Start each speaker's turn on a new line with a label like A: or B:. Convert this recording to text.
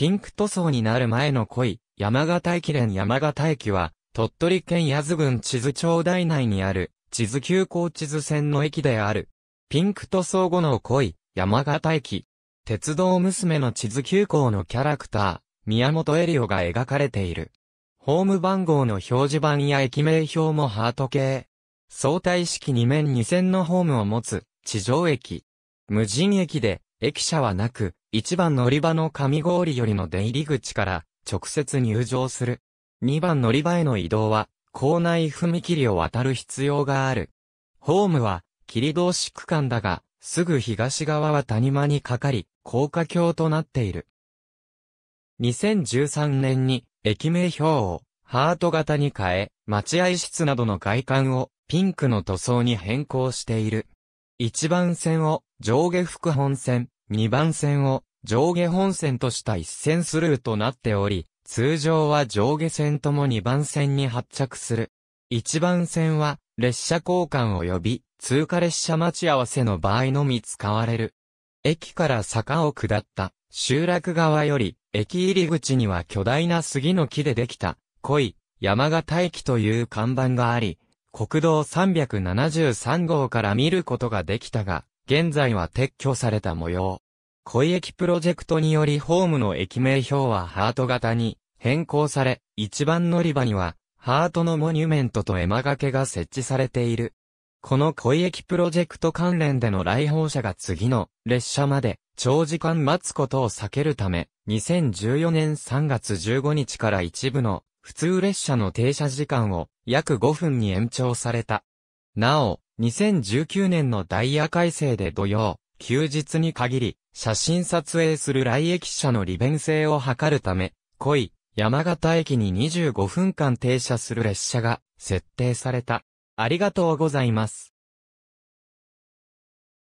A: ピンク塗装になる前の恋、山形駅連山形駅は、鳥取県八頭郡地図町台内にある、地図急行地図線の駅である。ピンク塗装後の恋、山形駅。鉄道娘の地図急行のキャラクター、宮本エリオが描かれている。ホーム番号の表示板や駅名表もハート系。相対式2面2線のホームを持つ、地上駅。無人駅で、駅舎はなく、一番乗り場の上氷よりの出入り口から直接入場する。二番乗り場への移動は、校内踏切を渡る必要がある。ホームは、霧同士区間だが、すぐ東側は谷間にかかり、高架橋となっている。2013年に、駅名表を、ハート型に変え、待合室などの外観を、ピンクの塗装に変更している。一番線を、上下副本線、2番線を上下本線とした一線スルーとなっており、通常は上下線とも2番線に発着する。1番線は列車交換及び通過列車待ち合わせの場合のみ使われる。駅から坂を下った集落側より駅入り口には巨大な杉の木でできた濃い山形駅という看板があり、国道373号から見ることができたが、現在は撤去された模様。恋駅プロジェクトによりホームの駅名表はハート型に変更され、一番乗り場にはハートのモニュメントと絵馬掛けが設置されている。この恋駅プロジェクト関連での来訪者が次の列車まで長時間待つことを避けるため、2014年3月15日から一部の普通列車の停車時間を約5分に延長された。なお、2019年のダイヤ改正で土曜、休日に限り、写真撮影する来駅者の利便性を図るため、濃い、山形駅に25分間停車する列車が設定された。ありがとうございます。